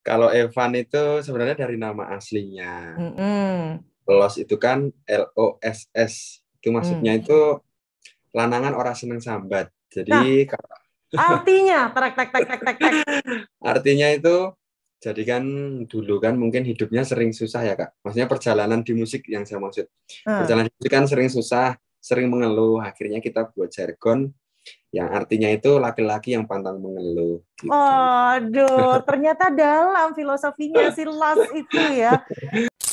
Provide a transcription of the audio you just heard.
Kalau Evan itu sebenarnya dari nama aslinya. Mm-hmm. Los itu kan L O S S. Itu maksudnya mm. itu lanangan orang seneng sambat. Jadi nah, kalau artinya tek tek tek tek tek. Artinya itu jadi kan dulu kan mungkin hidupnya sering susah ya kak. Maksudnya perjalanan di musik yang saya maksud. Mm. Perjalanan di musik kan sering susah, sering mengeluh. Akhirnya kita buat jargon yang artinya itu laki-laki yang pantang mengeluh. Gitu. Aduh, ternyata dalam filosofinya si Las itu ya.